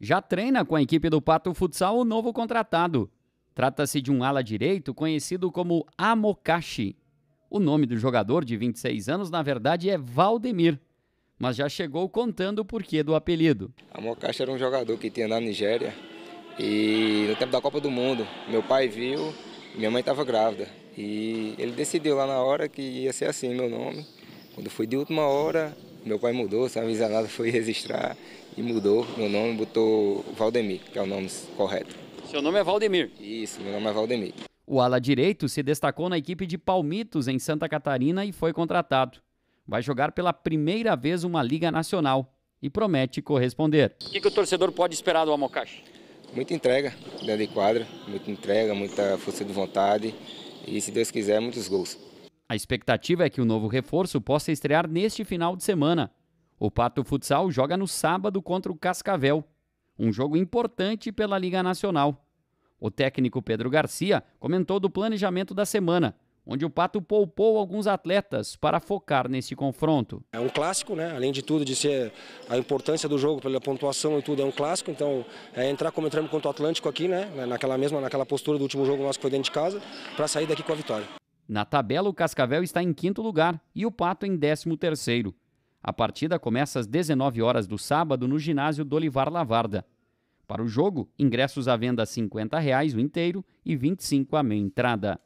já treina com a equipe do Pato Futsal o novo contratado. Trata-se de um ala direito conhecido como Amokashi. O nome do jogador de 26 anos, na verdade, é Valdemir, mas já chegou contando o porquê do apelido. Amokashi era um jogador que tinha na Nigéria e no tempo da Copa do Mundo, meu pai viu, minha mãe estava grávida e ele decidiu lá na hora que ia ser assim meu nome. Quando foi de última hora, meu pai mudou, sem avisar nada, foi registrar e mudou meu nome, botou Valdemir, que é o nome correto. Seu nome é Valdemir? Isso, meu nome é Valdemir. O ala direito se destacou na equipe de Palmitos, em Santa Catarina, e foi contratado. Vai jogar pela primeira vez uma Liga Nacional e promete corresponder. O que, que o torcedor pode esperar do Amocache? Muita entrega dentro de quadra, muita entrega, muita força de vontade e, se Deus quiser, muitos gols. A expectativa é que o novo reforço possa estrear neste final de semana. O Pato Futsal joga no sábado contra o Cascavel, um jogo importante pela Liga Nacional. O técnico Pedro Garcia comentou do planejamento da semana, onde o Pato poupou alguns atletas para focar nesse confronto. É um clássico, né? Além de tudo, de ser a importância do jogo pela pontuação e tudo, é um clássico. Então, é entrar como entramos contra o Atlântico aqui, né? Naquela mesma, naquela postura do último jogo nosso que foi dentro de casa, para sair daqui com a vitória. Na tabela, o Cascavel está em quinto lugar e o Pato em décimo terceiro. A partida começa às 19 horas do sábado no ginásio Dolivar Lavarda. Para o jogo, ingressos à venda R$ 50 reais o inteiro e R$ 25 a meia entrada.